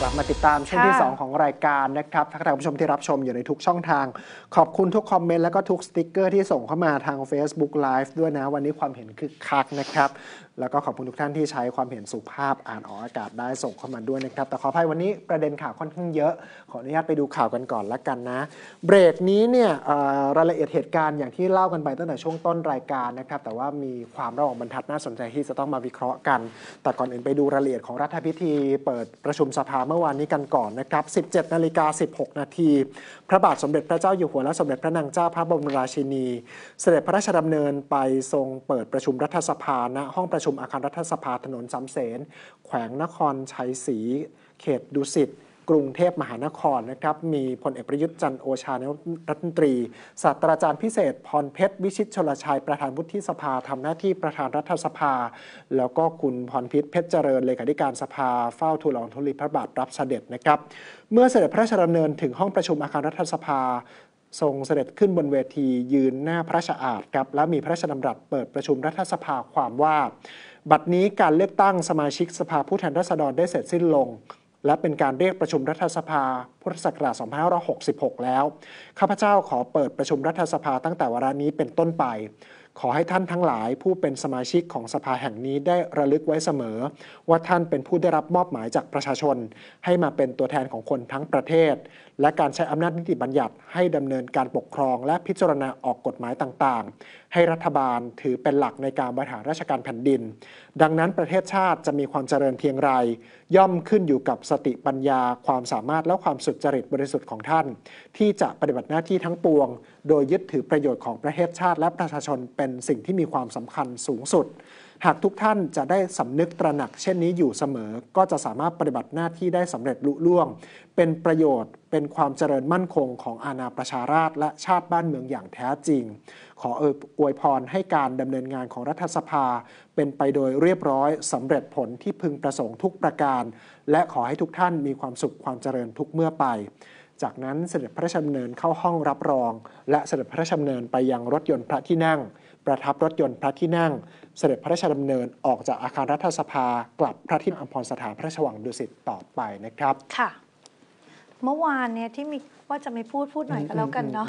กลับมาติดตามช่วงที่ 2 ของรายการนะครับทักทายผู้ชมที่รับชมอยู่ในทุกช่องทาง ขอบคุณทุกคอมเมนต์และก็ทุกสติกเกอร์ที่ส่งเข้ามาทาง Facebook Live ด้วยนะวันนี้ความเห็นคึกคักนะครับแล้วก็ขอบคุณทุกท่านที่ใช้ความเห็นสุภาพอ่านออกอากาศได้ส่งเข้ามาด้วยนะครับแต่ขออภัยวันนี้ประเด็นข่าวค่อนข้างเยอะ ขออนุญาตไปดูข่าวกันก่อนละกันนะเบรกนี้เนี่ยรายละเอียดเหตุการณ์อย่างที่เล่ากันไปตั้งแต่ช่วงต้นรายการนะครับแต่ว่ามีความระหว่างบรรทัดน่าสนใจที่จะต้องมาวิเคราะห์กัน แต่ก่อนอื่นไปดูรายละเอียดของรัฐพิธี เปิดประชุมสภาเมื่อวานนี้กันก่อนนะครับ 17 นาฬิกา 16 นาทีพระบาทสมเด็จพระเจ้าอยู่หัวและสมเด็จพระนางเจ้าพระบรมราชินี เสด็จพระราชดำเนินไปทรงเปิดประชุมรัฐสภาณห้องประชุมอาคารรัฐสภาถนนสำเสนแขวงนครชัยศรี เขตดุสิต กรุงเทพมหานครนะครับ มีพลเอกประยุทธ์จันโอชา นายรัฐมนตรี ศาสตราจารย์พิเศษ พรเพชร วิชิตชลชัย ประธานวุฒิสภาทำหน้าที่ประธานรัฐสภา แล้วก็คุณพรพิษเพชรเจริญเลขาธิการสภา เฝ้าทูลองธุลีพระบาทรับเสด็จนะครับ เมื่อเสด็จพระราชดำเนินถึงห้องประชุมอาคารรัฐสภาทรงเสด็จขึ้นบนเวที ยืนหน้าพระชอาดครับและมีพระราชดำรัสเปิดประชุมรัฐสภาความว่า บัดนี้การเลือกตั้งสมาชิกสภาผู้แทนราษฎรได้เสร็จสิ้นลง และเป็นการเรียกประชุมรัฐสภาพุทธศักราช2566 แล้วข้าพเจ้าขอเปิดประชุมรัฐสภาตั้งแต่วาระนี้เป็นต้นไปขอให้ท่านทั้งหลายผู้เป็นสมาชิกของสภาแห่งนี้ได้ระลึกไว้เสมอ ว่าท่านเป็นผู้ได้รับมอบหมายจากประชาชน ให้มาเป็นตัวแทนของคนทั้งประเทศ และการใช้อำนาจนิติบัญญัติ ให้ดำเนินการปกครองและพิจารณาออกกฎหมายต่างๆ ให้รัฐบาลถือเป็นหลักในการบริหารราชการแผ่นดิน ดังนั้นประเทศชาติจะมีความเจริญเพียงไร ย่อมขึ้นอยู่กับสติปัญญาความสามารถและความสุจริตบริสุทธิ์ของท่าน ที่จะปฏิบัติหน้าที่ทั้งปวงโดยยึดถือประโยชน์ของประเทศชาติและประชาชน เป็นสิ่งที่มีความสำคัญสูงสุด หากทุกท่านจะได้สำนึกตระหนัก เช่นนี้อยู่เสมอ ก็จะสามารถปฏิบัติหน้าที่ได้สำเร็จลุล่วง เป็นประโยชน์ เป็นความเจริญมั่นคงของอาณาประชาราชและชาติบ้านเมืองอย่างแท้จริง ขอเออวยพรให้การดำเนินงานของรัฐสภา เป็นไปโดยเรียบร้อยสำเร็จผลที่พึงประสงค์ทุกประการ และขอให้ทุกท่านมีความสุขความเจริญทุกเมื่อไปจากนั้นเสด็จพระราชดำเนินเข้าห้องรับรอง และเสด็จพระราชดำเนินไปยังรถยนต์พระที่นั่ง ประทับรถยนต์พระที่นั่ง เสด็จพระราชดำเนินออกจากอาคารรัฐสภากลับพระที่นั่งอมพรสถานพระชวังดุสิตต่อไปนะครับค่ะ เมื่อวานเนี่ยที่มีว่าจะไม่พูดพูดหน่อยก็แล้วกันเนาะ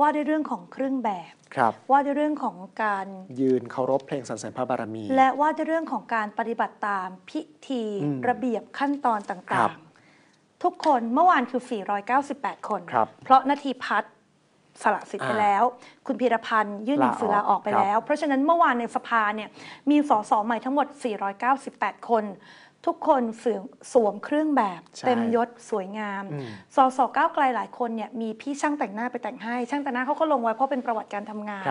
ว่าด้วยเรื่องของเครื่องแบบครับ ว่าด้วยเรื่องของการยืนเคารพเพลงสรรเสริญพระบารมี และว่าด้วยเรื่องของการปฏิบัติตามพิธีระเบียบขั้นตอนต่างๆทุกคนเมื่อวานคือ 498 คนคเพราะนาทีพัดสละสิทธิ์ไปแล้ว คุณพีรพันธ์ยื่นหนังสือลาออกไปแล้ว เพราะฉะนั้นเมื่อวานในสภาเนี่ยมีสสใหม่ทั้งหมด 498 คนทุกคนสวมสวมเครื่องแบบ เต็มยศสวยงามอมสสก้าวไกลหลายคนเนี่ยมีพี่ช่างแต่งหน้าไปแต่งให้ ช่างแต่งหน้าเขาก็ลงไว้เพราะเป็นประวัติการทำงาน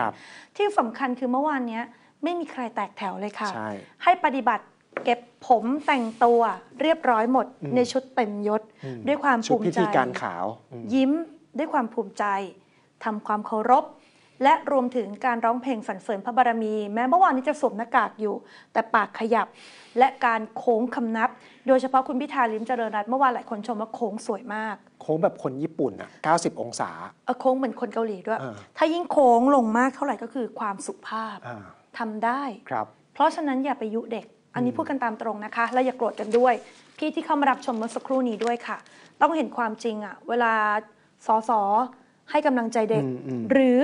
ที่สำคัญคือเมื่อวานเนี้ยไม่มีใครแตกแถวเลยค่ะใให้ปฏิบัติเก็บผมแต่งตัวเรียบร้อยหมด ในชุดเต็มยศ ด้วยความภูมิใจพิธีการขาว ยิ้มด้วยความภูมิใจทำความเคารพ และรวมถึงการร้องเพลงสรรเสริญพระบารมี แม้เมื่อวานนี้จะสวมหน้ากากอยู่ แต่ปากขยับและการโค้งคำนับ โดยเฉพาะคุณพิธาลิ้มเจริญรัต์เมื่อวานหลายคนชมว่าโค้งสวยมาก โค้งแบบคนญี่ปุ่นอ่ะ90 องศาโค้งเหมือนคนเกาหลีด้วยถ้ายิ่งโค้งลงมากเท่าไหร่ก็คือความสุภาพทำได้ครับเพราะฉะนั้นอย่าไปยุเด็กอันนี้พูดกันตามตรงนะคะ และอย่ากโกรธกันด้วย พี่ที่เข้ามารับชมเมื่อสักครู่นี้ด้วยค่ะ ต้องเห็นความจริงอะเวลาสอสอให้กำลังใจเด็ก หรือ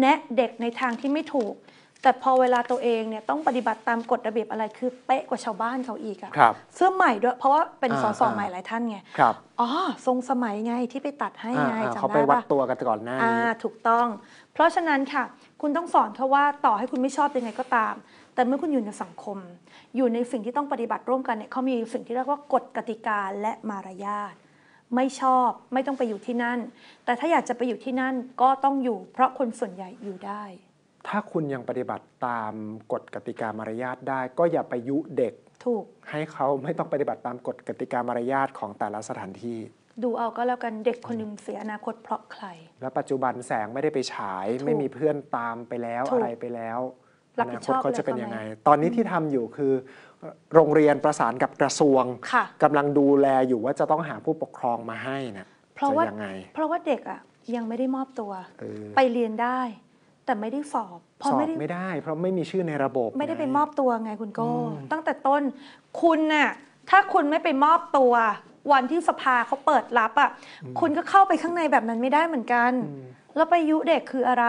แนะเด็กในทางที่ไม่ถูก แต่พอเวลาตัวเองเนี่ยต้องปฏิบัติตามกฎระเบียบอะไรคือเป๊ะกว่าชาวบ้านเขาอีกอะ่ะเสื้อใหม่ด้วยเพราะว่าเป็นสอสออใหม่หลายท่านไงอ๋อทรงสมัยไงที่ไปตัดให้ไงจำได้ปะเขาไปวัดตัวกันก่อนหน้าถูกต้อง เพราะฉะนั้นค่ะ คุณต้องสอนเขาว่าต่อให้คุณไม่ชอบยังไงก็ตาม แต่เมื่อคุณอยู่ในสังคมอยู่ในสิ่งที่ต้องปฏิบัติร่วม กันเนี่ยเขามีสิ่งที่เรียกว่ากฎกติกาและมารยาทไม่ชอบไม่ต้องไปอยู่ที่นั่น แต่ถ้าอยากจะไปอยู่ที่นั่นก็ต้องอยู่เพราะคนส่วนใหญ่อยู่ได้ ถ้าคุณยังปฏิบัติตามกฎกติกามารยาทได้ ก็อย่าไปยุเด็กถูก ให้เขาไม่ต้องปฏิบัติตามกฎกติกามารยาทของแต่ละสถานที่ ดูเอาก็แล้วกันเด็กคนหนึ่งเสียอนาคตเพราะใครและปัจจุบันแสงไม่ได้ไปฉายไม่มีเพื่อนตามไปแล้วอะไรไปแล้วรับผิดชอบเขาจะเป็นยังไง ตอนนี้ที่ทำอยู่คือ โรงเรียนประสานกับกระทรวงกำลังดูแลอยู่ว่าจะต้องหาผู้ปกครองมาให้นะเพราะว่าเพราะว่าเด็กอ่ะยังไม่ได้มอบตัว ไปเรียนได้ แต่ไม่ได้สอบ เพราะไม่ได้ไม่ได้ เพราะไม่มีชื่อในระบบ ไม่ได้ไปมอบตัวไง คุณโก้ตั้งแต่ต้นคุณน่ะถ้าคุณไม่ไปมอบตัว วันที่สภาเขาเปิดรับอ่ะคุณก็เข้าไปข้างในแบบนั้นไม่ได้เหมือนกัน แล้วไปยุเด็กคืออะไร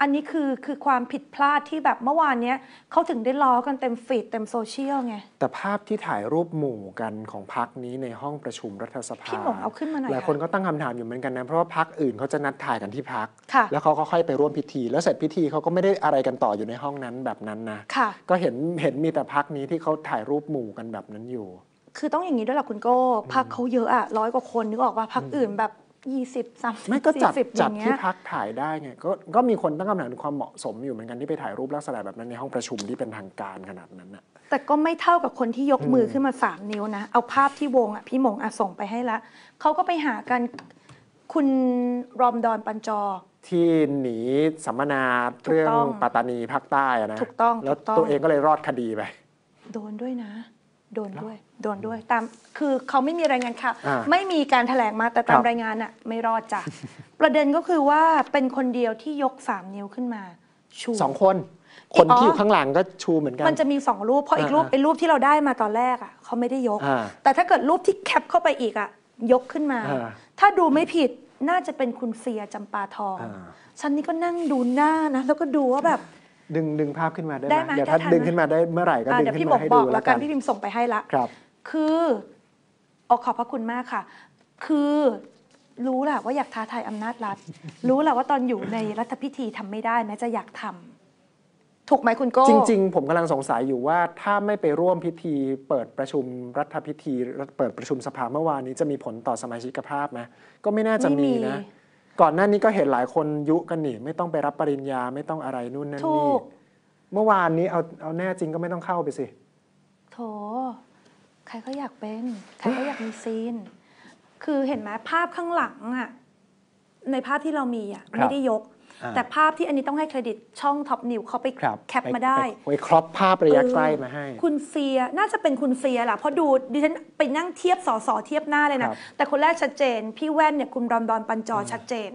อันนี้คือคือความผิดพลาดที่แบบเมื่อวานเนี้ยเขาถึงได้ล้อกันเต็มฟีดเต็มโซเชียลไง แต่ภาพที่ถ่ายรูปหมู่กันของพักนี้ในห้องประชุมรัฐสภาพี่หมเอาขึ้นมาหน่อยหลายคนก็ตั้งคำถามอยู่เหมือนกันนะ เพราะว่าพักอื่นเขาจะนัดถ่ายกันที่พักแล้วเขาก็ค่อยไปร่วมพิธี แล้วเสร็จพิธีเขาก็ไม่ได้อะไรกันต่ออยู่ในห้องนั้นแบบนั้นนะะก็เห็นเห็นมีแต่พักนี้ที่เขาถ่ายรูปหมู่กันแบบนั้นอยู่ คือต้องอย่างนี้ด้วยหรอคุณโก้พักเขาเยอะอะร้อยกว่าคนนึกออกว่าพักอื่นแบบยี่สิบสามสิบไม่ก็จัดจัดที่พักถ่ายได้ไง ก็ก็มีคนตั้งคำถามถึงความเหมาะสมอยู่เหมือนกันที่ไปถ่ายรูปลักษณะแบบนั้นในห้องประชุมที่เป็นทางการขนาดนั้นอะแต่ก็ไม่เท่ากับคนที่ยกมือขึ้นมาสามนิ้วนะ เอาภาพที่วงอ่ะพี่มงอ่ะส่งไปให้ละเขาก็ไปหากันคุณรอมดอนปัญจอ ที่หนีสัมมนาเรื่องปัตตานีภาคใต้นะถูกต้องแล้วตัวเองก็เลยรอดคดีไปโดนด้วยนะโดนด้วยโดนด้วยตาม คือเขาไม่มีรายงานข่าวไม่มีการแถลงมาแต่ตามรายงานอะไม่รอดจ้ะประเด็นก็คือว่าเป็นคนเดียวที่ยกสามนิ้วขึ้นมาชูสองคน คนที่อยู่ข้างหลังก็ชูเหมือนกันมันจะมีสองรูปเพราะอีกรูปเป็นไอ้รูปที่เราได้มาตอนแรกอ่ะเขาไม่ได้ยก แต่ถ้าเกิดรูปที่แคปเข้าไปอีกอ่ะยกขึ้นมา ถ้าดูไม่ผิดน่าจะเป็นคุณเฟียจำปาทองฉันนี่ก็นั่งดูหน้านะแล้วก็ดูว่าแบบดึงดึงภาพขึ้นมาได้ไ้หไมมเดี๋ยวถ้าได้ดึงขึ้นมาได้เมื่อไหร่ก็ดึงเดี๋ยวให้พี่ลบวกอกให้บอดกแล้แล้วกันพี่พิมพ์ส่งไปให้ละ ครับ คือโอขอบพระคุณมากค่ะ คือรู้แหละว่าอยากท้าทายอำนาจรัฐ รู้แหละว่าตอนอยู่ในรัฐพิธีทำไม่ได้แม้จะอยากทำ ถูกไหมคุณโก้จริง ๆ ผมกำลังสงสัยอยู่ว่า ถ้าไม่ไปร่วมพิธี เปิดประชุมรัฐพิธี เปิดประชุมสภาเมื่อวานนี้จะมีผลต่อสมาชิกภาพไหมก็ไม่น่าจะมีนะก่อนหน้านี้ก็เห็นหลายคนยุกันหนีไม่ต้องไปรับปริญญาไม่ต้องอะไรนู่นนั่นนี่เมื่อวานนี้เอาเอาแน่จริงก็ไม่ต้องเข้าไปสิ โถใครก็อยากเป็น ใครก็อยากมีซีน คือเห็นไหมภาพข้างหลังอะในภาพที่เรามีอะไม่ได้ยกแต่ภาพที่อันนี้ต้องให้เครดิตช่องท็อปนิวเขาไปแคปมาได้ไปครอปภาพระยะใกล้มาให้ คุณเฟีย น่าจะเป็นคุณเฟียแหละเพราะดูดิฉันไปนั่งเทียบสอสอเทียบหน้าเลยนะ แต่คนแรกชัดเจน พี่แว่นเนี่ยคุณรอนดอนปัญจอชัดเจน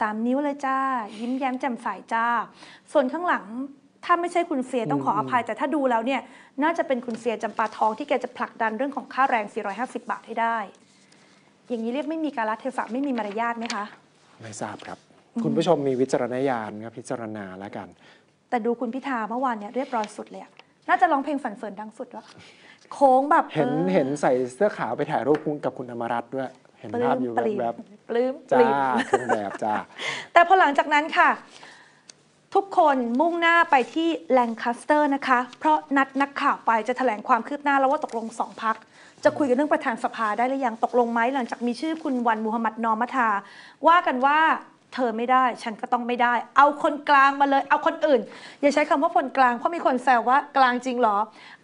สามนิ้วเลยจ้า ยิ้มแย้มแจ่มใสจ้า ส่วนข้างหลังถ้าไม่ใช่คุณเฟียต้องขออภัย แต่ถ้าดูแล้วเนี่ย น่าจะเป็นคุณเฟียจำปาทองที่แกจะผลักดันเรื่องของค่าแรง 450 บาทให้ได้ อย่างนี้เรียกไม่มีการรัเทศะไม่มีมารยาทไหมคะ ไม่ทราบครับคุณผู้ชมมีวิจารณญาณครับพิจารณาแล้วกัน แต่ดูคุณพิธาเมื่อวานเนี่ยเรียบร้อยสุดเลยน่าจะร้องเพลงฝันเฟินดังสุดแล้วโค้งแบบเห็นเห็นใส่เสื้อขาวไปถ่ายรูปกับคุณธรรมรัตน์ด้วย เห็นภาพอยู่แบบปลื้มจ้าคงแบบจ้าแต่พอหลังจากนั้นค่ะ ทุกคนมุ่งหน้าไปที่แลงคัสเตอร์นะคะ เพราะนัดนักข่าวไปจะแถลงความคืบหน้าแล้วว่าตกลงสองพักจะคุยกันเรื่องประธานสภาได้หรือยังตกลงไหมหลังจากมีชื่อคุณวันมูฮัมหมัดนอมัทา ว่ากันว่าเธอไม่ได้ฉันก็ต้องไม่ได้ เอาคนกลางมาเลย เอาคนอื่น อย่าใช้คำว่าคนกลางเพราะมีคนแซวว่ากลางจริงหรอ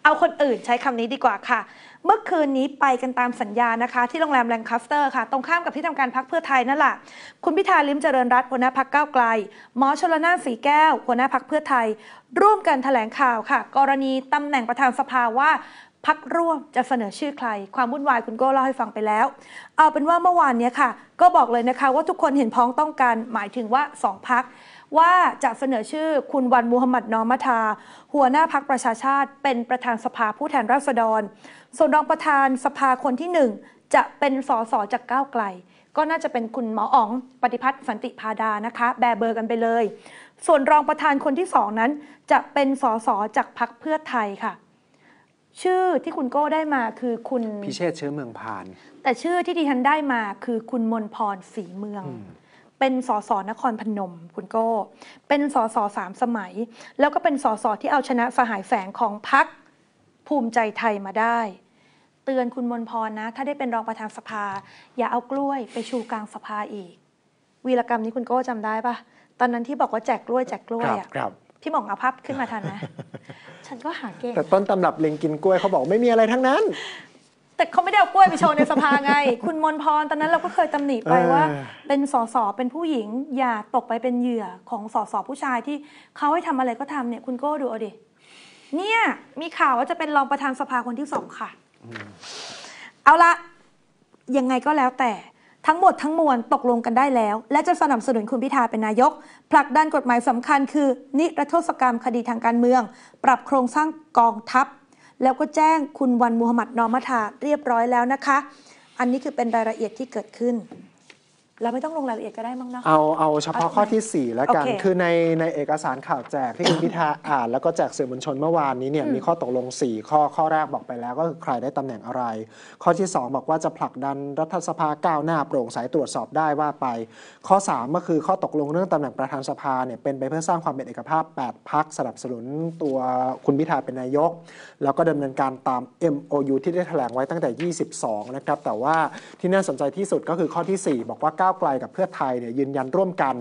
เอาคนอื่นใช้คำนี้ดีกว่าค่ะ เมื่อคืนนี้ไปกันตามสัญญานะคะ ที่โรงแรมแลงคัสเตอร์ค่ะตรงข้ามกับที่ทำการพักเพื่อไทยนั่นแหละคุณพิธา ลิมเจริญรัตน์หัวหน้าพักก้าวไกลหมอชลนาสีแก้วหัวหน้าพักเพื่อไทย ร่วมกันแถลงข่าวค่ะ กรณีตำแหน่งประธานสภาว่าพักร่วมจะเสนอชื่อใคร ความวุ่นวายคุณโก้เล่าให้ฟังไปแล้ว เอาเป็นว่าเมื่อวานนี้ค่ะ ก็บอกเลยนะคะว่าทุกคนเห็นพ้องต้องการหมายถึงว่าสองพักว่าจะเสนอชื่อคุณวันมูฮัมหมัดนอมัทา หัวหน้าพักประชาชาติ เป็นประธานสภาผู้แทนราษฎร ส่วนรองประธานสภาคนที่หนึ่งจะเป็นสสจากก้าวไกลก็น่าจะเป็นคุณหมออ๋องปฏิพัฒน์สันติพาดานะคะ แบเบอร์กันไปเลย ส่วนรองประธานคนที่สองนั้น จะเป็นสสจากพักเพื่อไทยค่ะชื่อที่คุณโก้ได้มาคือคุณพิเชษเชื้อเมืองพาน แต่ชื่อที่ดิฉันได้มาคือคุณมนพรศรีเมือง เป็นสสนครพนมคุณโก้ เป็นสสสามสมัย แล้วก็เป็นสส ที่เอาชนะสหายแฝงของพักภูมิใจไทยมาได้ เตือนคุณมนพรนะ ถ้าได้เป็นรองประธานสภา อย่าเอากล้วย ไปชูกลางสภาอีก วีรกรรมนี้คุณโก้จำได้ปะตอนนั้นที่บอกว่าแจกกล้วยแจกกล้วยอะพี่หมองเอาภาพขึ้นมาทันนะ ฉันก็หาเก่งแต่ต้นตำรับล็งกินกล้วยเขาบอกไม่มีอะไรทั้งนั้น แต่เขาไม่ได้เอากล้วยไปโชว์ ในสภาไง คุณมนพรตอนนั้นเราก็เคยตำหนิไปว่า เป็นสสเป็นผู้หญิง อย่าตกไปเป็นเหยื่อของสสผู้ชายที่เขาให้ทำอะไรก็ทำเนี่ยคุณโก้ดูเอาดิ เนี่ยมีข่าวว่าจะเป็นรองประธานสภาคนที่สองค่ะ เอาละยังไงก็แล้วแต่ทั้งหมดทั้งมวลตกลงกันได้แล้ว และจะสนับสนุนคุณพิธาเป็นนายกผลักดันกฎหมายสำคัญคือ นิรโทษกรรมคดีทางการเมือง ปรับโครงสร้างกองทัพ แล้วก็แจ้งคุณวันมูฮัมหมัดนอมัทาเรียบร้อยแล้วนะคะ อันนี้คือเป็นรายละเอียดที่เกิดขึ้นเราไม่ต้องลงรายละเอียดก็ได้มั้งนะะเอา เอาเฉพาะข้อที่ 4 แล้วกัน คือในในเอกสารข่าวแจกที่คุณพิธาอ่าน แล้วก็แจกสื่อมวลชนเมื่อวานนี้เนี่ยมีข้อตกลง4ข้อ ข้อแรกบอกไปแล้ว ก็คือใครได้ตำแหน่งอะไร ข้อที่ 2 บอกว่าจะผลักดันรัฐสภาก้าวหน้าโปร่งใสตรวจสอบได้ว่าไป ข้อ 3 ก็คือข้อตกลงเรื่องตำแหน่งประธานสภาเนี่ยเป็นไปเพื่อสร้างความเป็นเอกภาพ8พักสนับสนุนตัวคุณพิธาเป็นนายก แล้วก็ดำเนินการตาม MOU ที่ได้แถลงไว้ตั้งแต่ 22นะครับ แต่ว่าที่น่าสนใจที่สุดก็คือข้อที่ 4 บอกว่าก้าวาวไกลกับเพื่อไทยเนี่ยยืนยันร่วมกัน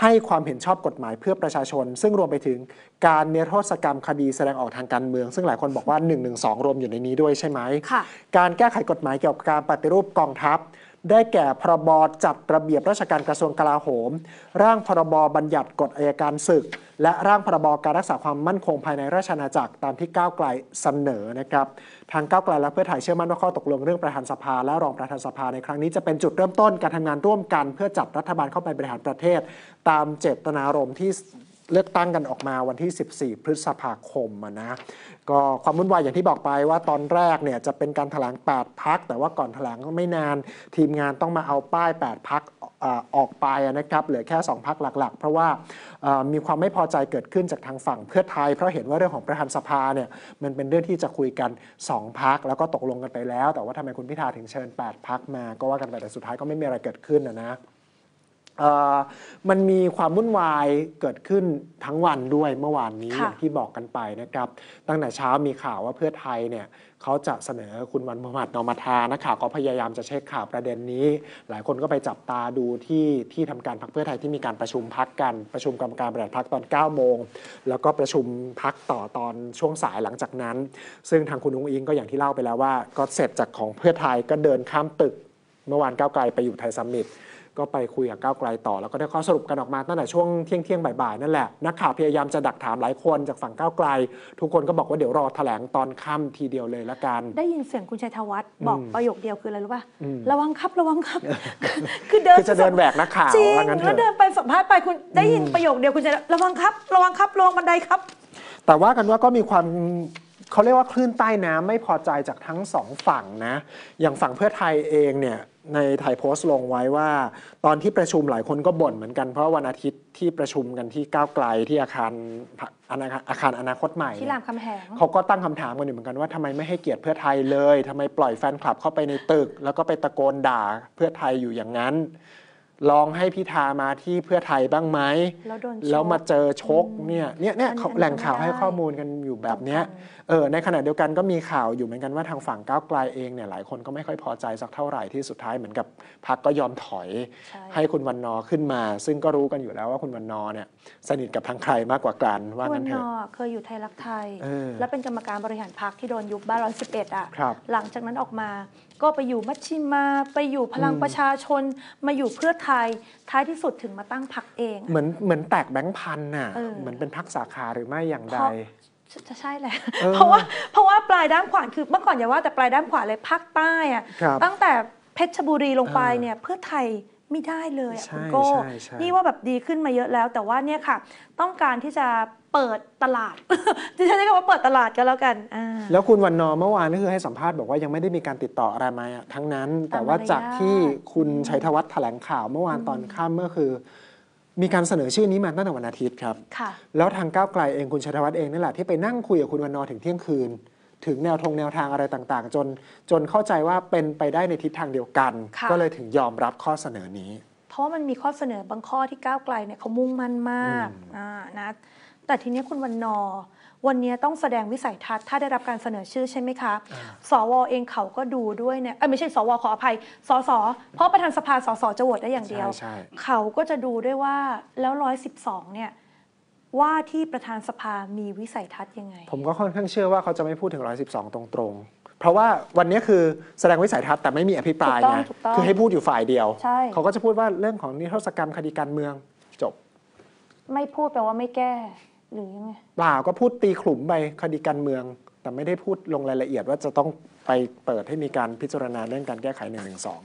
ให้ความเห็นชอบกฎหมายเพื่อประชาชน ซึ่งรวมไปถึงการเนรโทษกรรมคดีแสดงออกทางการเมือง ซึ่งหลายคนบอกว่า1นึรวมอยู่ในนี้ด้วยใช่ไหมการแก้ไขกฎหมายเกี่ยวกับการปฏิรูปกองทัพ ได้แก่พรบจัดระเบียบราชการกระทรวงกลาโหม ร่างพรบบัญญัติกฎอายการศึกและร่างพรบการรักษาความมั่นคงภายในราชอาณาจักรตามที่ก้าวไกลเสนอนะครับ ทางก้าวไกลและเพื่อไทยเชื่อมั่นว่าข้อตกลง เรื่องประธานสภาและรองประธานสภาในครั้งนี้จะเป็นจุดเริ่มต้นการทำงานร่วมกันเพื่อจัดรัฐบาลเข้าไปบริหารประเทศ ตามเจตนารมณ์ที่เลือกตั้งกันออกมาวันที่ 14 พฤษภาคมนะ ก็ความวุ่นวายอย่างที่บอกไปว่าตอนแรกเนี่ยจะเป็นการถแถลง8 พัก แต่ว่าก่อนถแถลงก็ไม่นาน ทีมงานต้องมาเอาป้าย 8 พักออกไปนะครับเหลือแค่ 2 พักหลักๆ เพราะว่ามีความไม่พอใจเกิดขึ้นจากทางฝั่งเพื่อไทย เพราะเห็นว่าเรื่องของประธานสภาเนี่ยมันเป็นเรื่องที่จะคุยกัน 2 พักแล้วก็ตกลงกันไปแล้ว แต่ว่าทำไมคุณพิธาถึงเชิญ 8 พักมา ก็ว่ากันไปแต่สุดท้ายก็ไม่มีอะไรเกิดขึ้นนะนะมันมีความวุ่นวายเกิดขึ้นทั้งวันด้วยเมื่อวานนี้อย่างที่บอกกันไปนะครับตั้งแต่เช้ามีข่าวว่าเพื่อไทยเนี่ยเขาจะเสนอคุณวันมหมัดนอมาทานะข่าวก็พยายามจะเช็คข่าวประเด็นนี้ หลายคนก็ไปจับตาดูที่ที่ทำการพักเพื่อไทยที่มีการประชุมพักกันประชุมกรรมการบริหารพักตอน9ก้าโมงแล้วก็ประชุมพักต่อตอนช่วงสายหลังจากนั้น ซึ่งทางคุณอุ้งอิงก็อย่างที่เล่าไปแล้วว่าก็เสร็จจากของเพื่อไทยก็เดินข้ามตึกเมื่อวานก้าวไกลไปอยู่ไทยสัมมิธก็ไปคุยกับก้าวไกลต่อ แล้วก็ได้ข้อสรุปกันออกมาตั้งแต่ช่วงเที่ยงเที่ยงบ่ายๆ นั่นแหละ นักข่าวพยายามจะดักถามหลายคนจากฝั่งก้าวไกล ทุกคนก็บอกว่าเดี๋ยวรอแถลงตอนค่ำทีเดียวเลยละกัน ได้ยินเสียงคุณชัยธวัฒน์บอกประโยคเดียวคืออะไรรู้ป่ะระวังครับระวังครับคือเดินจะเดินแหวกนักข่าวจริงแล้วเดินไปสัมภาษณ์ไปคุณได้ยินประโยคเดียวคุณชัยระวังครับระวังครับลงบันไดครับ แต่ว่ากันว่าก็มีความเขาเรียกว่าคลื่นใต้น้ำไม่พอใจจากทั้งสองฝั่งนะอย่างฝั่งเพื่อไทยเองเนี่ยในไทยโพสต์ลงไว้ว่าตอนที่ประชุมหลายคนก็บ่นเหมือนกันเพราะวันอาทิตย์ที่ประชุมกันที่ก้าวไกลที่อาคารอาคารอนาคตใหม่ที่รามคำแหงเขาก็ตั้งคำถามกันอยู่เหมือนกันว่าทำไมไม่ให้เกียรติเพื่อไทยเลย ทำไมปล่อยแฟนคลับเข้าไปในตึก แล้วก็ไปตะโกนด่าเพื่อไทยอยู่อย่างนั้นลองให้พิธามาที่เพื่อไทยบ้างไหมแล้วแล้วมาเจอชกเนี่ย เนี่ยเนี่ยแหล่งข่าวให้ข้อมูลกันอยู่แบบเนี้ยเออ ในขณะเดียวกันก็มีข่าวอยู่เหมือนกันว่าทางฝั่งก้าวไกลเองเนี่ยหลายคนก็ไม่ค่อยพอใจสักเท่าไหร่ที่สุดท้ายเหมือนกับพรรคก็ยอมถอยใให้คุณวันนอขึ้นมา ซึ่งก็รู้กันอยู่แล้วว่าคุณวันนอเนี่ยสนิทกับทางใครมากกว่ากันว่านั้นเถอะเคยอยู่ไทยรักไทย แล้วเป็นกรรมการบริหารพรรคที่โดนยุบบ้านร้อยสิบเอ็ดอ่ะ หลังจากนั้นออกมาก็ไปอยู่มัชชิมา ไปอยู่พลังประชาชน มาอยู่เพื่อไทยท้ายที่สุดถึงมาตั้งพรรคเองเหมือนเหมือนแตกแบงค์พันน่ะเหมือนเป็นพรรคสาขาหรือไม่อย่างใดจะใช่แหละเพราะว่าเพราะว่าปลายด้ามขวานคือเมื่อก่อนอย่าว่าแต่ปลายด้ามขวานเลยภาคใต้อ่ะตั้งแต่เพชรบุรีลงไปเนี่ยเพื่อไทยไม่ได้เลยอะคุณโก้นี่ว่าแบบดีขึ้นมาเยอะแล้วแต่ว่าเนี่ยค่ะ ต้องการที่จะเปิดตลาดันใช้คำว่าเปิดตลาดก็แล้วกันแล้วคุณวันนอเมื่อวานก็คือให้สัมภาษณ์บอกว่ายังไม่ได้มีการติดต่ออะไรมาทั้งนั้น แต่ว่าจากที่คุณชัยธวัฒน์แถลงข่าวเมื่อวานตอนค่ำเมื่อคือมีการเสนอชื่อนี้มาตั้งแต่วันอาทิตย์ครับ แล้วทางก้าวไกลเองคุณชัยธวัฒน์เองนั่นแหละที่ไปนั่งคุยกับคุณวันนอถึงเที่ยงคืนถึงแนวทงแนวทางอะไรต่างๆ จนจนเข้าใจว่าเป็นไปได้ในทิศทางเดียวกัน ก็เลยถึงยอมรับข้อเสนอนี้ เพราะว่ามันมีข้อเสนอบางข้อที่ก้าวไกลเนี่ยเขามุ่งมั่นมากมะนะแต่ทีนี้คุณวันนอ วันนี้ต้องแสดงวิสัยทัศน์ถ้าได้รับการเสนอชื่อใช่ไหมคะสวเองเขาก็ดูด้วยเนี่ยไม่ใช่ สวขออภัยสสเพราะประธานสภาสสจะโหวตได้อย่างเดีใช่ยวใช่เขาก็จะดูด้วยว่าแล้ว 112เนี่ยว่าที่ประธานสภามีวิสัยทัศน์ยังไง ผมก็ค่อนข้างเชื่อว่าเขาจะไม่พูดถึง 112 ตรงๆเพราะว่าวันนี้คือแสดงวิสัยทัศน์แต่ไม่มีอภิปรายไงคือให้พูดอยู่ฝ่ายเดียว เขาก็จะพูดว่าเรื่องของนิรศกรรม คดีการเมือง จบ ไม่พูดแปลว่าไม่แก้ หรือยังไงเปล่าก็พูดตีขลุ่มไปคดีการเมือง แต่ไม่ได้พูดลงรายละเอียดว่าจะต้องไปเปิดให้มีการพิจารณาเรื่องการแก้ไขหนึ่งหนึ่งสอง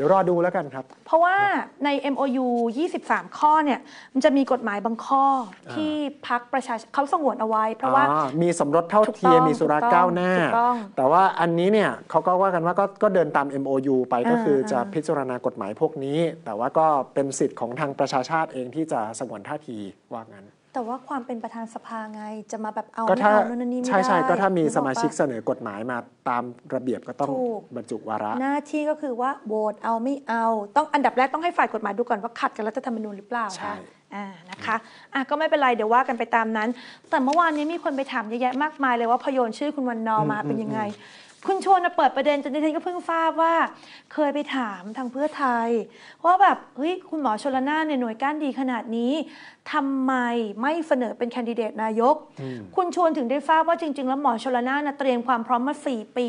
ดี๋ยวรอดูแล้วกันครับ เพราะว่าใน MOU 23 ข้อเนี่ยมันจะมีกฎหมายบางข้อที่พักประชาชนเขาสงวนเอาไว้เพราะว่า มีสมรสเท่าเทียมมีสุราก้าวหน้า แต่ว่าอันนี้เนี่ยเขาก็ว่ากันว่าก็เดินตาม MOU ไปก็คือจะพิจารณากฎหมายพวกนี้ แต่ว่าก็เป็นสิทธิ์ของทางประชาชาติเองที่จะสงวนท่าทีว่างั้นแต่ว่าความเป็นประธานสภาไงจะมาแบบเอาไม่าเอาโน่นนี่ไม่ได้ ใช่ใช่ก็ถ้ามีสมาชิกเสนอกฎหมายมาตามระเบียบก็ต้องบรรจุวาระ หน้าที่ก็คือว่าโหวตเอาไม่เอา ต้องอันดับแรกต้องให้ฝ่ายกฎหมายดูก่อนว่าขัดกับรัฐธรรมนูญหรือเปล่าใช่นะอ่า นะคะอ่ะก็ไม่เป็นไรเดี๋ยวว่ากันไปตามนั้น แต่เมื่อวานนี้มีคนไปถามเยอะแยะมากมายเลยว่าพโยนชื่อคุณวันนอมาเป็นยังไงคุณชวนเปิดประเด็นจนดิฉันก็เพิ่งทราบว่า เคยไปถามทางเพื่อไทยว่าแบบเฮ้ยคุณหมอชลนาใเนี่ยหน่วยก้านดีขนาดนี้ทำไมไม่เสนอเป็นแคนดิเดตนายก คุณชวนถึงได้ทราบว่าจริงๆ แล้วหมอชลนาเตรียมความพร้อมมา 4 ปี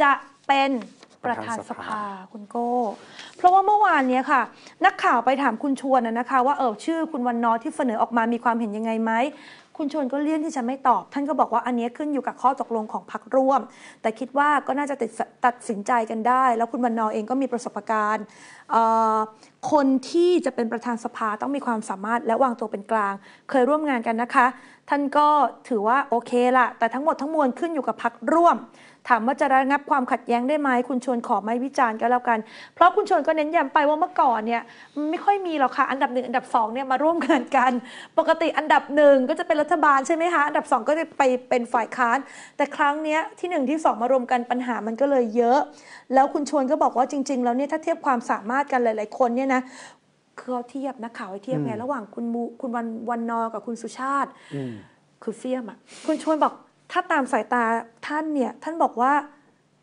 จะเป็นประธานสภาคุณโก้ เพราะว่าเมื่อวานนี้ค่ะ นักข่าวไปถามคุณชวนนะคะ ว่าเออชื่อคุณวันนอที่เสนอออกมามีความเห็นยังไงไหมคุณชวนก็เลี่ยงที่จะไม่ตอบ ท่านก็บอกว่าอันนี้ขึ้นอยู่กับข้อตกลงของพรรคร่วม แต่คิดว่าก็น่าจะตัดสินใจกันได้ แล้วคุณบรรณอเองก็มีประสบการณ์คนที่จะเป็นประธานสภาต้องมีความสามารถและวางตัวเป็นกลาง เคยร่วมงานกันนะคะ ท่านก็ถือว่าโอเคละแต่ทั้งหมดทั้งมวลขึ้นอยู่กับพรรคร่วมถามว่าจะระงับความขัดแย้งได้ไหมคุณชวนขอไม่วิจารณ์ก็แล้วกัน เพราะคุณชวนก็เน้นย้ำไปว่าเมื่อก่อนเนี่ยไม่ค่อยมีหรอกค่ะ อันดับหนึ่ง อันดับสองเนี่ยมาร่วมกันกัน ปกติอันดับหนึ่งก็จะเป็นรัฐบาลใช่ไหมคะอันดับสองก็จะไปเป็นฝ่ายค้าน แต่ครั้งนี้ที่หนึ่งที่สองมารวมกันปัญหามันก็เลยเยอะ แล้วคุณชวนก็บอกว่าจริง ๆ แล้วเนี่ยถ้าเทียบความสามารถกันหลาย ๆ คนเนี่ยนะคือเทียบนะข่าวเทียบไงระหว่างคุณมูคุณวันวันนอกับคุณสุชาติคือเฟียมอ่ะคุณชวนบอกถ้าตามสายตาท่านเนี่ยท่านบอกว่า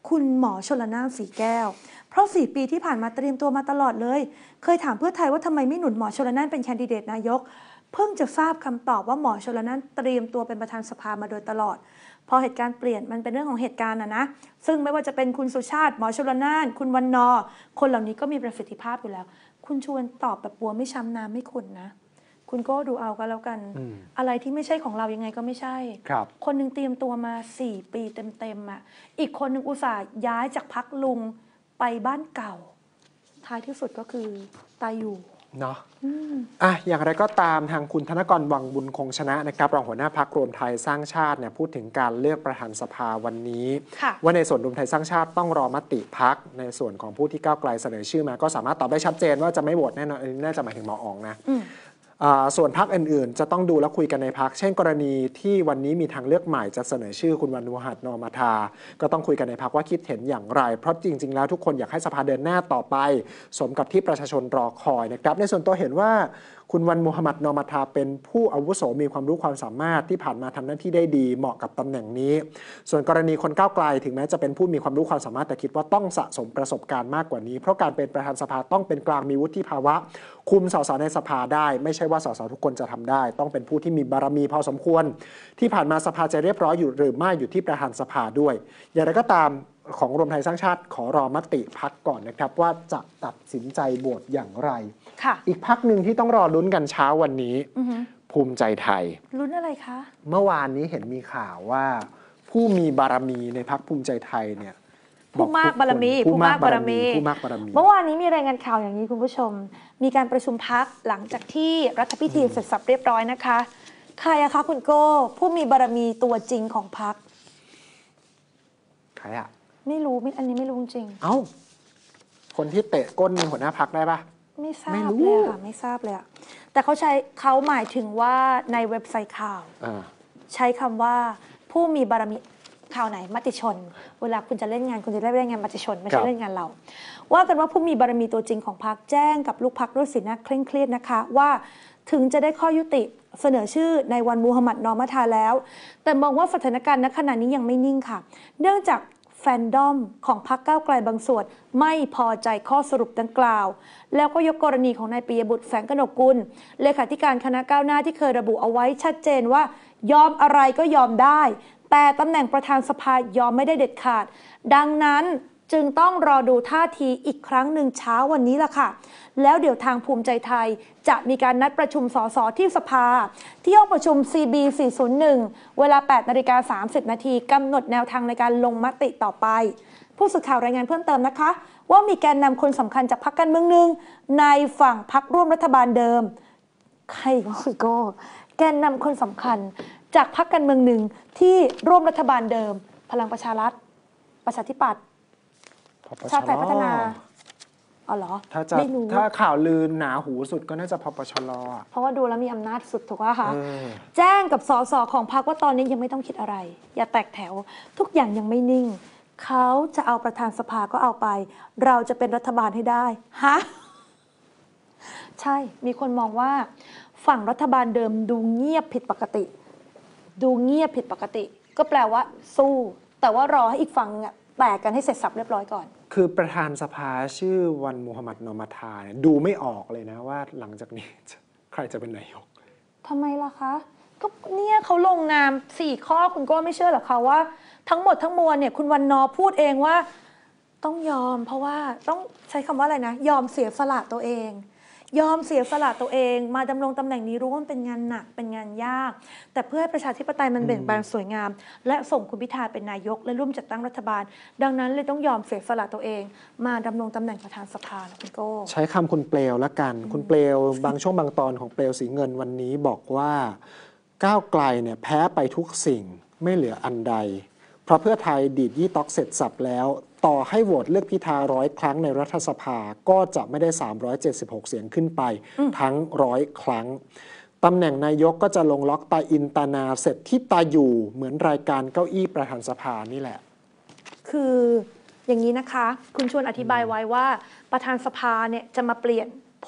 คุณหมอชลนานสีแก้ว เพราะสี่ปีที่ผ่านมาเตรียมตัวมาตลอดเลย เคยถามเพื่อไทยว่าทำไมไม่หนุนหมอชลนานเป็นแคนดิเดตนายก เพิ่งจะทราบคำตอบว่าหมอชลนานเตรียมตัวเป็นประธานสภามาโดยตลอด พอเหตุการณ์เปลี่ยนมันเป็นเรื่องของเหตุการณ์นะนะซึ่งไม่ว่าจะเป็นคุณสุชาติหมอชลนาน คุณวันนอคนเหล่านี้ก็มีประสิทธิภาพอยู่แล้ว คุณชวนตอบแบบบัวไม่ช้ำน้ำไม่ขุนนะคุณก็ดูเอาก็แล้วกัน อะไรที่ไม่ใช่ของเรายังไงก็ไม่ใช่ ครับ คนหนึ่งเตรียมตัวมาสี่ปีเต็มๆอ่ะ อีกคนหนึ่งอุตส่าห์ย้ายจากพักลุงไปบ้านเก่า ท้ายที่สุดก็คือตายอยู่ เนาะอ่ะ อย่างไรก็ตามทางคุณธนกรวังบุญคงชนะนะครับ รองหัวหน้าพักรวมไทยสร้างชาติเนี่ยพูดถึงการเลือกประธานสภาวันนี้ ว่าในส่วนรวมไทยสร้างชาติต้องรอมติพักในส่วนของผู้ที่ก้าวไกลเสนอชื่อมา ก็สามารถตอบได้ชัดเจน ว่าจะไม่โหวตแน่นอนนน่าจะหมายถึงหมออองนะส่วนพักอื่น ๆ จะต้องดูและคุยกันในพัก เช่นกรณีที่วันนี้มีทางเลือกใหม่ จะเสนอชื่อคุณวันนุหัดนอมาทา ก็ต้องคุยกันในพักว่าคิดเห็นอย่างไร เพราะจริง ๆแล้วทุกคนอยากให้สภาเดินหน้าต่อไป สมกับที่ประชาชนรอคอยนะครับ ในส่วนตัวเห็นว่าคุณวันมูฮัมหมัดนอมาทาเป็นผู้อาวุโสมีความรู้ความสามารถที่ผ่านมาทำหน้าที่ได้ดีเหมาะกับตำแหน่งนี้ ส่วนกรณีคนก้าวไกลถึงแม้จะเป็นผู้มีความรู้ความสามารถ แต่คิดว่าต้องสะสมประสบการณ์มากกว่านี้ เพราะการเป็นประธานสภาต้องเป็นกลางมีวุฒิภาวะ คุมสสในสภาได้ไม่ใช่ว่าสสทุกคนจะทำได้ ต้องเป็นผู้ที่มีบารมีพอสมควรที่ผ่านมาสภาจะเรียบร้อยอยู่หรือไม่อยู่ที่ประธานสภาด้วย อย่างไรก็ตามของรวมไทยสร้างชาติขอรอมติพักก่อนนะครับ ว่าจะตัดสินใจโหวตอย่างไรอีกพักหนึ่งที่ต้องรอลุ้นกันเช้าวันนี้ ภูมิใจไทยลุ้นอะไรคะ เมื่อวานนี้เห็นมีข่าวว่า ผู้มีบารมีในพักภูมิใจไทยเนี่ยผู้มากบารมีผู้มากบารมีผู้มากบารมี เมื่อวานนี้มีรายงานข่าวอย่างนี้คุณผู้ชม มีการประชุมพักหลังจากที่รัฐพิธีเสร็จสับเรียบร้อยนะคะใครอะคะคุณโก้ผู้มีบารมีตัวจริงของพักใครอะไม่รู้ไม่อันนี้ไม่รู้จริง เอ้า คนที่เตะก้นหัวหน้าพักได้ปะไม่ทราบเลยค่ะไม่ทราบเลยอะแต่เขาใช้เขาหมายถึงว่าในเว็บไซต์ข่าว ใช้คำว่าผู้มีบารมีข่าวไหนมติชน เวลาคุณจะเล่นงาน คุณจะได้เล่นงานมติชน ไม่ใช่เล่นงานเรา ว่ากันว่าผู้มีบารมีตัวจริง ของพรรคแจ้งกับลูกพรรคด้วยสีหน้าเคร่งเครียดนะคะว่า ถึงจะได้ข้อยุติเสนอชื่อในวันมูฮัมหมัดนอมัทาแล้ว แต่มองว่าสถานการณ์ณขณะนี้ยังไม่นิ่งค่ะ เนื่องจากแฟนดอมของพรรคก้าวไกลบางส่วนไม่พอใจข้อสรุปดังกล่าว แล้วก็ยกกรณีของนายปียบุตรแสงกนกกุลเลขาธิการคณะก้าวหน้าที่เคยระบุเอาไว้ชัดเจนว่า ยอมอะไรก็ยอมได้ แต่ตำแหน่งประธานสภายอมไม่ได้เด็ดขาด ดังนั้นจึงต้องรอดูท่าทีอีกครั้งหนึ่งเช้าวันนี้ล่ะค่ะ แล้วเดี๋ยวทางภูมิใจไทยจะมีการนัดประชุมสสที่สภา ที่ห้องประชุม CB 401เวลา8นาฬิกา30 นาทีกำหนดแนวทางในการลงมติต่อไป ผู้สื่อข่าวรายงานเพิ่มเติมนะคะ ว่ามีแกนนำคนสำคัญจากพรรคการเมืองหนึ่งในฝั่งพรรคร่วมรัฐบาลเดิม ใครก็โก้แกนนำคนสำคัญจากพรรคการเมืองหนึ่งที่ร่วมรัฐบาลเดิม พลังประชารัฐ ประชาธิปัตยปชชาติไทยพัฒนาอ๋อเหรอถ้าจะถ้าข่าวลือหนาหูสุดก็น่าจะพปชรอเพราะว่าดูแล้วมีอำนาจสุดถูกป่ะคะแจ้งกับสสของพรรคว่าตอนนี้ยังไม่ต้องคิดอะไร อย่าแตกแถว ทุกอย่างยังไม่นิ่ง เขาจะเอาประธานสภาก็เอาไป เราจะเป็นรัฐบาลให้ได้ ฮะ ใช่ มีคนมองว่า ฝั่งรัฐบาลเดิมดูเงียบผิดปกติ ดูเงียบผิดปกติ ก็แปลว่า สู้ แต่ว่ารอให้อีกฝั่งแตกกันให้เสร็จสับเรียบร้อยก่อนคือประธานสภาชื่อวันมูฮัมหมัดนอมาทาเนี่ยดูไม่ออกเลยนะว่าหลังจากนี้ ใครจะเป็นนายกทำไมล่ะคะก็เนี่ยเขาลงนามสี่ข้อคุณก็ไม่เชื่อหรอคะว่าทั้งหมดทั้งมวลเนี่ยคุณวันนอพูดเองว่า ต้องยอมเพราะว่าต้องใช้คำว่าอะไรนะ ยอมเสียสละตัวเองยอมเสียสละตัวเอง มาดำรงตำแหน่งนี้รู้ว่ามเป็นงานหนักเป็นงานยาก แต่เพื่อให้ประชาธิปไตยมันเบ่งบานสวยงาม และส่งคุณพิธา เป็นนายก และร่วมจัดตั้งรัฐบาล ดังนั้นเลยต้องยอมเสียสละตัวเอง มาดำรงตำแหน่งประธานสภาคุณโก้ใช้คำคุณเปลวละกันคุณเปลวบางช่วงบางตอนของเปลวสีเงินวันนี้บอกว่าก้าวไกลเนี่ยแพ้ไปทุกสิ่งไม่เหลืออันใด เพราะเพื่อไทยดีดยี่ตอกเสร็จสับแล้วต่อให้โหวตเลือกพิธาร้อยครั้งในรัฐสภาก็จะไม่ได้ 376 เสียงขึ้นไป ทั้งร้อยครั้งตำแหน่งนายกก็จะลงล็อกตาอินตานาเสร็จที่ตาอยู่เหมือนรายการเก้าอี้ประธานสภานี่แหละ คืออย่างนี้นะคะ คุณชวนอธิบายไว้ว่าประธานสภาเนี่ยจะมาเปลี่ยนโผ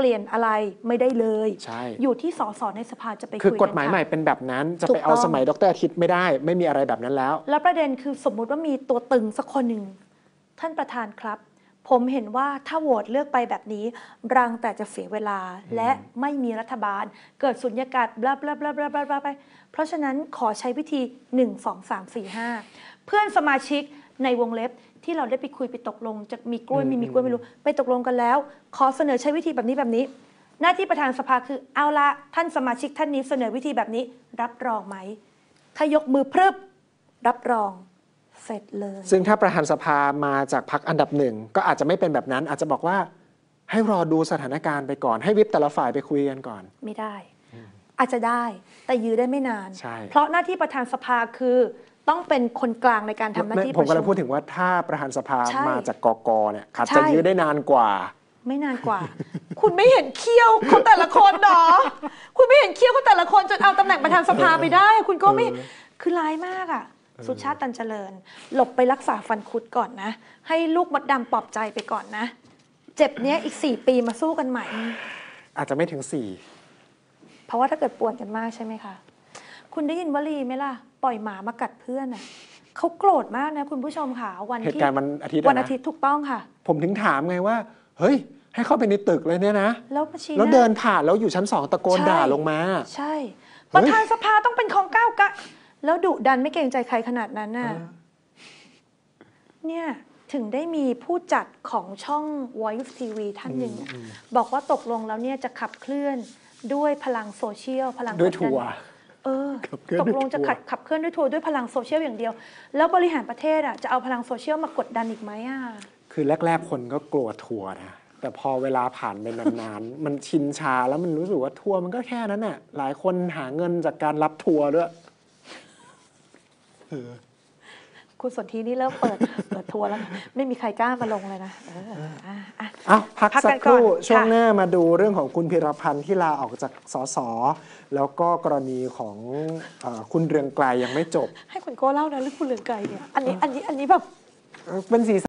ปลี่ยนอะไรไม่ได้เลย ใช่ อยู่ที่สสในสภาจะไปคืคือกฎหมายใหม่เป็นแบบนั้น จะไปเอาสมัยดรอาทิตย์ไม่ได้ ไม่มีอะไรแบบนั้นแล้ว แล้วประเด็นคือสมมุติว่ามีตัวตึงสักคนหนึ่งท่านประธานครับ ผมเห็นว่าถ้าโหวตเลือกไปแบบนี้รังแต่จะเสียเวลาและไม่มีรัฐบาล เกิดสุญญากาศบลาบลาบลาบลาบลาไป เพราะฉะนั้นขอใช้วิธี 1 2 3 4 5เพื่อนสมาชิกในวงเล็บที่เราได้ไปคุยไปตกลง จะมีกล้วยมีมีกล้วยไม่รู้ไปตกลงกันแล้ว ขอเสนอใช้วิธีแบบนี้แบบนี้ หน้าที่ประธานสภาคือเอาละท่านสมาชิกท่านนี้เสนอวิธีแบบนี้ รับรองไหมถ้ายกมือพรึบรับรองเสร็จเลย ซึ่งถ้าประธานสภามาจากพักอันดับหนึ่งก็อาจจะไม่เป็นแบบนั้น อาจจะบอกว่าให้รอดูสถานการณ์ไปก่อนให้วิบแต่ละฝ่ายไปคุยกันก่อน ไม่ได้ อาจจะได้ แต่ยื้อได้ไม่นาน เพราะหน้าที่ประธานสภาคือต้องเป็นคนกลางในการทำหน้าที่ผมกำลังพูดถึงว่าถ้าประธานสภามาจากกกเนี่ยอาจจะยื้อได้นานกว่า ไม่นานกว่า คุณไม่เห็นเคี้ยวเขาแต่ละคนหรอคุณไม่เห็นเคี้ยวเขาแต่ละคนจนเอาตำแหน่งประธานสภาไปได้ คุณก็ไม่คือร้ายมากอ่ะ สุชาติตันเจริญ หลบไปรักษาฟันคุดก่อนนะ ให้ลูกมดดำปลอบใจไปก่อนนะ เจ็บเนี้ยอีกสี่ปีมาสู้กันใหม่ อาจจะไม่ถึงสี่เพราะว่าถ้าเกิดปวดกันมากใช่ไหมคะคุณได้ยินวลีไหมล่ะปล่อยหมามากัดเพื่อนอ่ะเขาโกรธมากนะคุณผู้ชมค่ะวันเหที่ตุการณ์วันอาทิตย์วันอาทิตย์ถูกต้องค่ะ ผมถึงถามไงว่า เฮ้ย ให้เข้าไปในตึกเลยเนี่ยนะแล้วาชีแล้วเดินผ่านแล้วอยู่ชั้นสองตะโกนด่าลงมา ใช่ประธานสภาต้องเป็นของก้าวกะ แล้วดุดันไม่เกรงใจใครขนาดนั้นน่ะเนี่ย ถึงได้มีผู้จัดของช่อง Voice TV ท่านหนึ่งบอกว่าตกลงแล้วเนี่ยจะขับเคลื่อนด้วยพลังโซเชียลพลังด้วยกดดันถั่วเออตกลงจะขัดขับเคลื่อนด้วยทัวร์ด้วยพลังโซเชียลอย่างเดียว แล้วบริหารประเทศอ่ะจะเอาพลังโซเชียลมากดดันอีกไหมอ่ะคือแรก ๆ คนก็กลัวทัวร์นะ แต่พอเวลาผ่านไปนานๆมันชินชาแล้วมันรู้สึกว่าทัวร์มันก็แค่นั้นห่ะ หลายคนหาเงินจากการรับทัวร์ด้วยคุณสนทีนี่เริ่มเปิดเปิดทัวร์แล้วไม่มีใครกล้ามาลงเลยนะ เออ อ่ะอาพักพักสักครู่ช่วงหน้ามาดูเรื่องของคุณพิรพันธ์ที่ลาออกจากสสแล้วก็กรณีของคุณเรืองไกลยังไม่จบ ให้คุณโก้เล่านะเรื่องคุณเรืองไกลเนี่ยอันนี้อันนี้อันนี้แบบเป็นสี